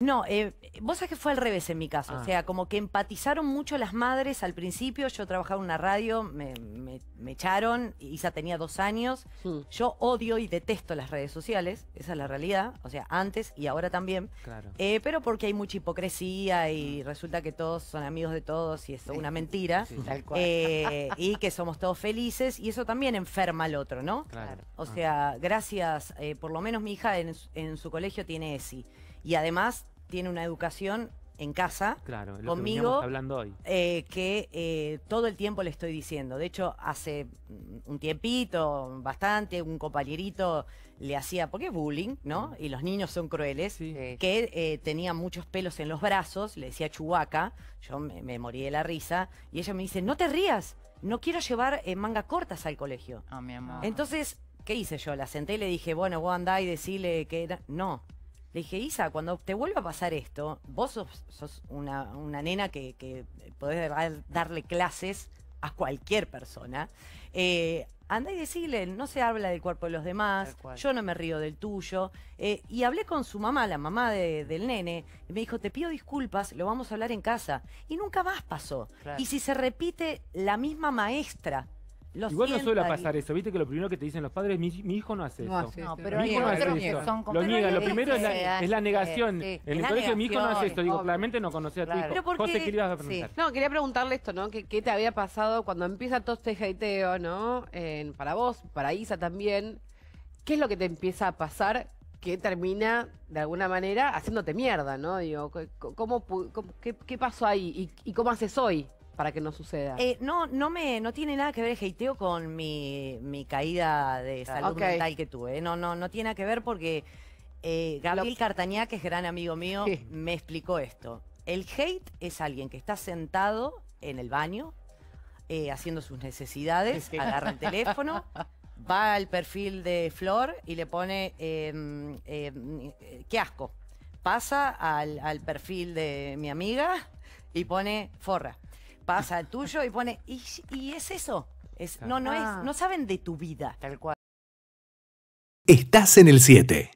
No, eh, vos sabés que fue al revés en mi caso. O ah. sea, como que empatizaron mucho las madres al principio. Yo trabajaba en una radio, me, echaron. Isa tenía dos años. Hmm. Yo odio y detesto las redes sociales. Esa es la realidad. O sea, antes y ahora también. Claro. Eh, pero porque hay mucha hipocresía y resulta que todos son amigos de todos y es una mentira. Eh, y que somos todos felices. Y eso también enferma al otro, ¿no? Claro. O ah. sea, gracias. Eh, por lo menos mi hija en, en su colegio tiene ESI. Y además tiene una educación en casa claro, conmigo que hablando hoy. Eh, que eh, todo el tiempo le estoy diciendo. De hecho, hace mm, un tiempito, bastante, un compañerito le hacía, porque es bullying, ¿no? Mm. Y los niños son crueles, que eh, tenía muchos pelos en los brazos, le decía chubaca, yo me, morí de la risa, y ella me dice, no te rías, no quiero llevar manga cortas al colegio. Ah, mi amor. Entonces, ¿qué hice yo? La senté y le dije, bueno, vos andá y decirle que era... No, le dije, Isa, cuando te vuelva a pasar esto, vos sos, una, nena que, podés darle clases a cualquier persona. Eh, andá y decirle, no se habla del cuerpo de los demás, yo no me río del tuyo. Eh, y hablé con su mamá, la mamá del nene, y me dijo, te pido disculpas, lo vamos a hablar en casa. Y nunca más pasó. Y si se repite la misma maestra Igual no suele pasar eso, viste que lo primero que te dicen los padres, mi, mi hijo no hace eso. no, pero mi hijo no hace eso. Son lo lo primero es la, negación. el En el colegio mi hijo no hace esto, digo, claramente no conocía a tu hijo. Porque, a preguntar? No, quería preguntarle esto, ¿no? ¿Qué, te había pasado cuando empieza todo este hateo, ¿no? para vos, para Isa también. ¿Qué es lo que te empieza a pasar que termina de alguna manera haciéndote mierda, ¿no? Digo, qué, pasó ahí? ¿Y, ¿Y, cómo haces hoy? para que no suceda? Eh, no, no me, no tiene nada que ver el hateo con mi, caída de ah, salud mental que tuve. Eh. No, no, no tiene nada que ver porque eh, Gabriel que es gran amigo mío, me explicó esto. El hate es alguien que está sentado en el baño, haciendo sus necesidades, agarra el teléfono, va al perfil de Flor y le pone em, em, qué asco. Pasa al perfil de mi amiga y pone forra pasa el tuyo y pone, y, y es eso. Es, No, no es, ah. no saben de tu vida. Tal cual. Estás en el 7.